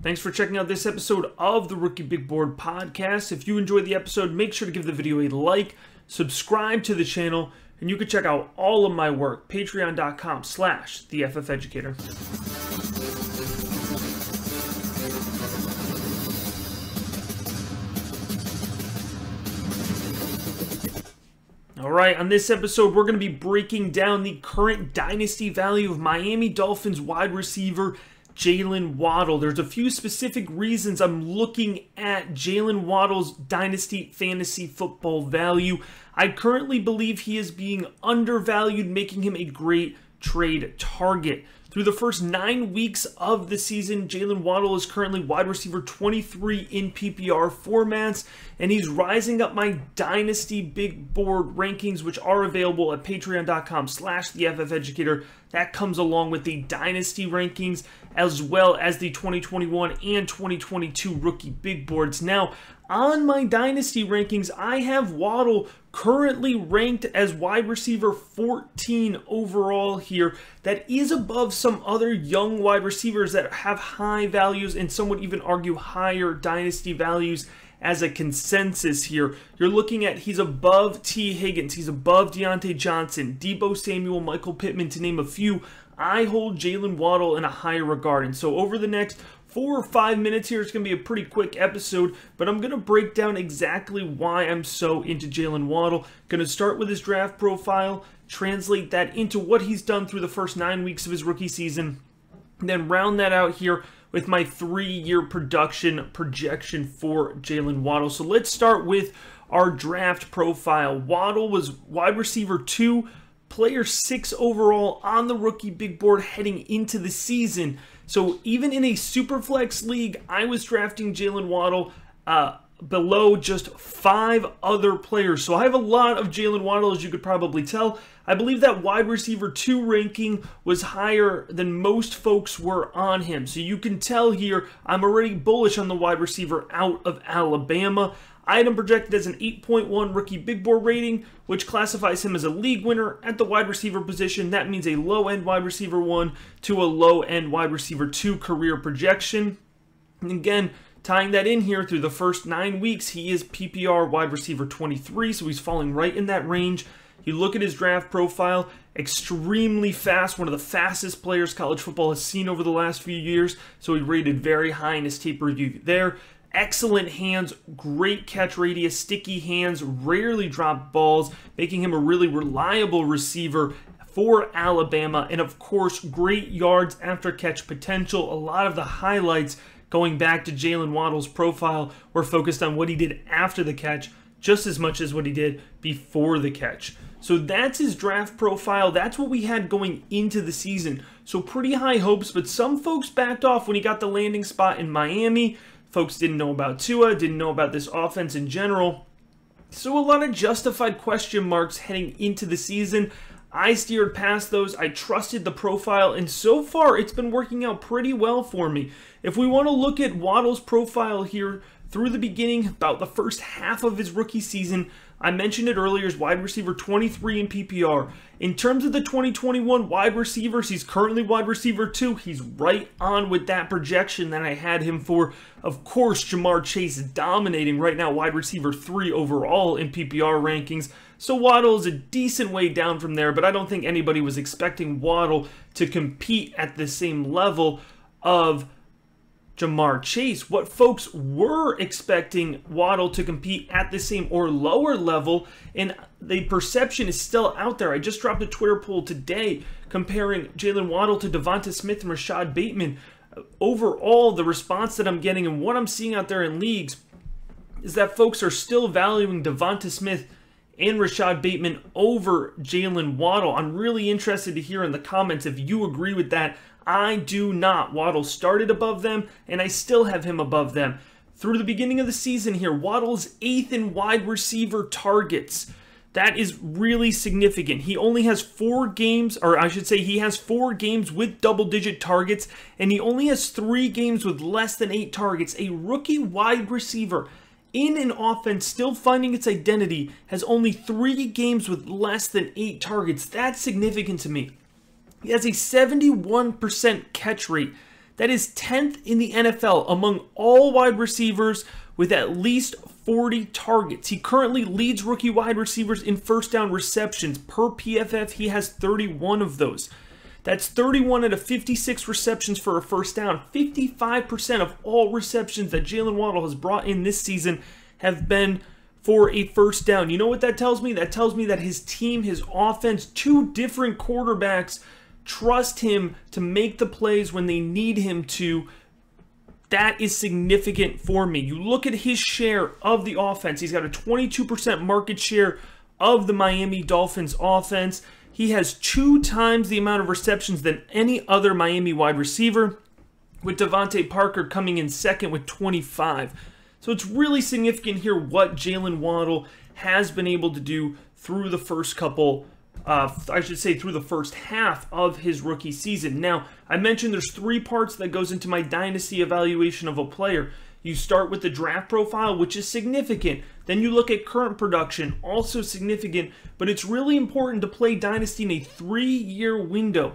Thanks for checking out this episode of the Rookie Big Board podcast. If you enjoyed the episode, make sure to give the video a like, subscribe to the channel, and you can check out all of my work, patreon.com slash the Educator. All right, on this episode, we're going to be breaking down the current dynasty value of Miami Dolphins wide receiver Jalen Waddle. There's a few specific reasons I'm looking at Jalen Waddle's dynasty fantasy football value. I currently believe he is being undervalued, making him a great trade target. Through the first nine weeks of the season, Jalen Waddle is currently wide receiver 23 in PPR formats, and he's rising up my dynasty big board rankings, which are available at patreon.com slash the FF Educator. That comes along with the dynasty rankings, as well as the 2021 and 2022 rookie big boards. Now, on my dynasty rankings, I have Waddle currently ranked as wide receiver 14 overall here. That is above some other young wide receivers that have high values and some would even argue higher dynasty values as a consensus here. You're looking at he's above T. Higgins, he's above Deontay Johnson, Debo Samuel, Michael Pittman, to name a few. I hold Jalen Waddle in a higher regard. And so over the next four or five minutes here. It's going to be a pretty quick episode, but I'm going to break down exactly why I'm so into Jalen Waddle. Going to start with his draft profile, translate that into what he's done through the first nine weeks of his rookie season, then round that out here with my three year production projection for Jalen Waddle. So let's start with our draft profile. Waddle was wide receiver two, player six overall on the rookie big board heading into the season. So even in a super flex league, I was drafting Jalen Waddle. Uh, below just five other players. So I have a lot of Jalen Waddle, as you could probably tell. I believe that wide receiver two ranking was higher than most folks were on him. So you can tell here, I'm already bullish on the wide receiver out of Alabama. I had him projected as an 8.1 rookie big board rating, which classifies him as a league winner at the wide receiver position. That means a low-end wide receiver one to a low-end wide receiver two career projection. And again, Tying that in here through the first nine weeks, he is PPR wide receiver 23, so he's falling right in that range. You look at his draft profile, extremely fast, one of the fastest players college football has seen over the last few years, so he rated very high in his tape review there. Excellent hands, great catch radius, sticky hands, rarely drop balls, making him a really reliable receiver for Alabama. And of course, great yards after catch potential. A lot of the highlights Going back to Jalen Waddle's profile, we're focused on what he did after the catch just as much as what he did before the catch. So that's his draft profile. That's what we had going into the season. So pretty high hopes, but some folks backed off when he got the landing spot in Miami. Folks didn't know about Tua, didn't know about this offense in general. So a lot of justified question marks heading into the season. I steered past those, I trusted the profile, and so far it's been working out pretty well for me. If we want to look at Waddle's profile here through the beginning, about the first half of his rookie season, I mentioned it earlier as wide receiver 23 in PPR. In terms of the 2021 wide receivers, he's currently wide receiver 2. He's right on with that projection that I had him for. Of course, Jamar Chase is dominating right now, wide receiver 3 overall in PPR rankings. So Waddle is a decent way down from there, but I don't think anybody was expecting Waddle to compete at the same level of Jamar Chase. What folks were expecting Waddle to compete at the same or lower level, and the perception is still out there. I just dropped a Twitter poll today comparing Jalen Waddle to Devonta Smith and Rashad Bateman. Overall, the response that I'm getting and what I'm seeing out there in leagues is that folks are still valuing Devonta Smith and Rashad Bateman over Jalen Waddle. I'm really interested to hear in the comments if you agree with that. I do not. Waddle started above them, and I still have him above them. Through the beginning of the season here, Waddle's eighth in wide receiver targets. That is really significant. He only has four games, or I should say, he has four games with double digit targets, and he only has three games with less than eight targets. A rookie wide receiver in an offense still finding its identity has only three games with less than eight targets. That's significant to me. He has a 71% catch rate. That is 10th in the NFL among all wide receivers with at least 40 targets. He currently leads rookie wide receivers in first down receptions. Per PFF, he has 31 of those. That's 31 out of 56 receptions for a first down. 55% of all receptions that Jalen Waddle has brought in this season have been for a first down. You know what that tells me? That tells me that his team, his offense, two different quarterbacks – trust him to make the plays when they need him to, that is significant for me. You look at his share of the offense, he's got a 22% market share of the Miami Dolphins offense. He has two times the amount of receptions than any other Miami wide receiver, with Devontae Parker coming in second with 25. So it's really significant here what Jalen Waddle has been able to do through the first couple uh, I should say through the first half of his rookie season. Now, I mentioned there's three parts that goes into my dynasty evaluation of a player. You start with the draft profile, which is significant. Then you look at current production, also significant, but it's really important to play Dynasty in a three-year window.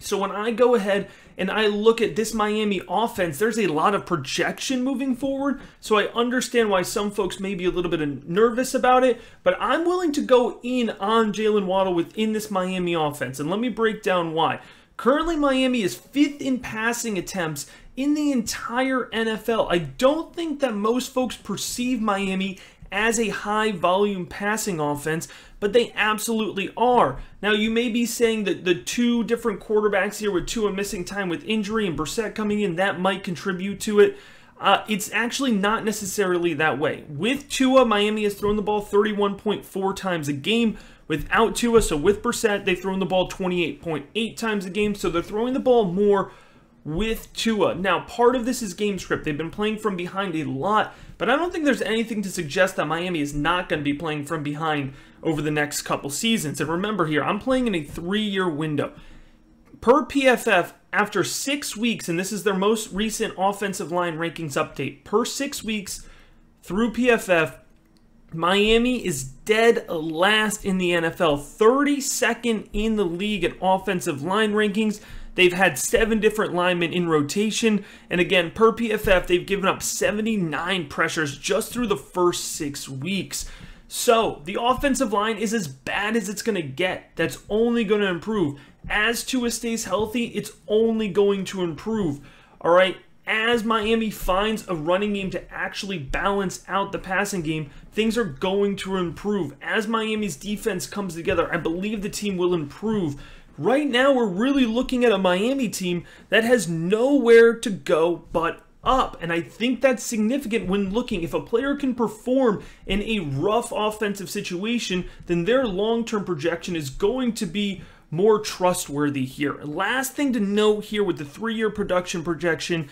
So when I go ahead and I look at this Miami offense, there's a lot of projection moving forward. So I understand why some folks may be a little bit nervous about it, but I'm willing to go in on Jalen Waddle within this Miami offense. And let me break down why. Currently, Miami is fifth in passing attempts in the entire NFL. I don't think that most folks perceive Miami as a high volume passing offense, but they absolutely are. Now, you may be saying that the two different quarterbacks here with Tua missing time with injury and Brissett coming in, that might contribute to it. Uh, it's actually not necessarily that way. With Tua, Miami has thrown the ball 31.4 times a game. Without Tua, so with Brissett, they've thrown the ball 28.8 times a game, so they're throwing the ball more with Tua. Now, part of this is game script. They've been playing from behind a lot, but I don't think there's anything to suggest that Miami is not going to be playing from behind over the next couple seasons. And remember here, I'm playing in a three-year window. Per PFF, after six weeks, and this is their most recent offensive line rankings update, per six weeks through PFF, Miami is dead last in the NFL, 32nd in the league in offensive line rankings. They've had seven different linemen in rotation, and again, per PFF, they've given up 79 pressures just through the first six weeks. So, the offensive line is as bad as it's going to get. That's only going to improve. As Tua stays healthy, it's only going to improve. All right, as Miami finds a running game to actually balance out the passing game, things are going to improve. As Miami's defense comes together, I believe the team will improve. Right now, we're really looking at a Miami team that has nowhere to go but up. And I think that's significant when looking. If a player can perform in a rough offensive situation, then their long term projection is going to be more trustworthy here. Last thing to note here with the three year production projection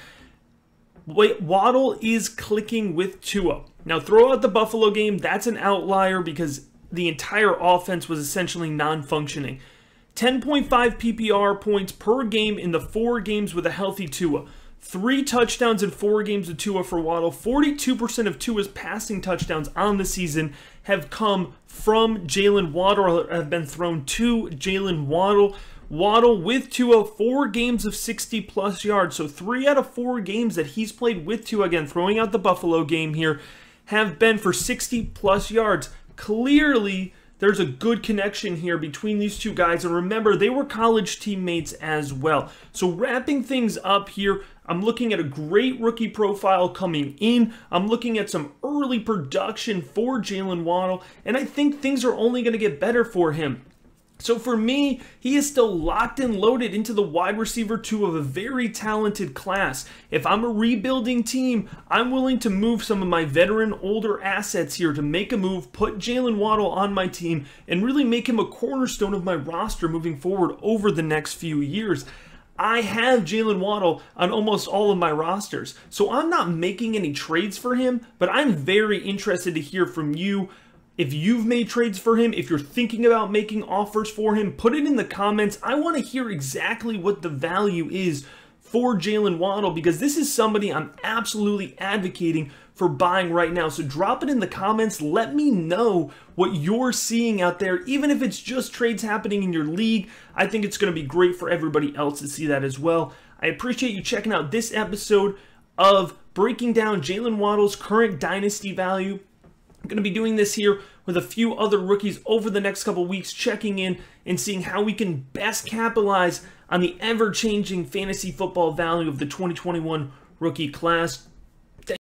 Waddle is clicking with Tua. Now, throw out the Buffalo game, that's an outlier because the entire offense was essentially non functioning. 10.5 PPR points per game in the four games with a healthy Tua. Three touchdowns in four games with Tua for Waddle. 42% of Tua's passing touchdowns on the season have come from Jalen Waddle or have been thrown to Jalen Waddle. Waddle with Tua, four games of 60 plus yards. So three out of four games that he's played with Tua, again, throwing out the Buffalo game here, have been for 60 plus yards. Clearly, there's a good connection here between these two guys. And remember, they were college teammates as well. So wrapping things up here, I'm looking at a great rookie profile coming in. I'm looking at some early production for Jalen Waddle, and I think things are only going to get better for him. So for me, he is still locked and loaded into the wide receiver two of a very talented class. If I'm a rebuilding team, I'm willing to move some of my veteran older assets here to make a move, put Jalen Waddle on my team, and really make him a cornerstone of my roster moving forward over the next few years. I have Jalen Waddle on almost all of my rosters, so I'm not making any trades for him, but I'm very interested to hear from you if you've made trades for him, if you're thinking about making offers for him, put it in the comments. I want to hear exactly what the value is for Jalen Waddle because this is somebody I'm absolutely advocating for buying right now. So drop it in the comments. Let me know what you're seeing out there, even if it's just trades happening in your league. I think it's going to be great for everybody else to see that as well. I appreciate you checking out this episode of breaking down Jalen Waddle's current dynasty value. I'm going to be doing this here with a few other rookies over the next couple weeks, checking in and seeing how we can best capitalize on the ever changing fantasy football value of the 2021 rookie class.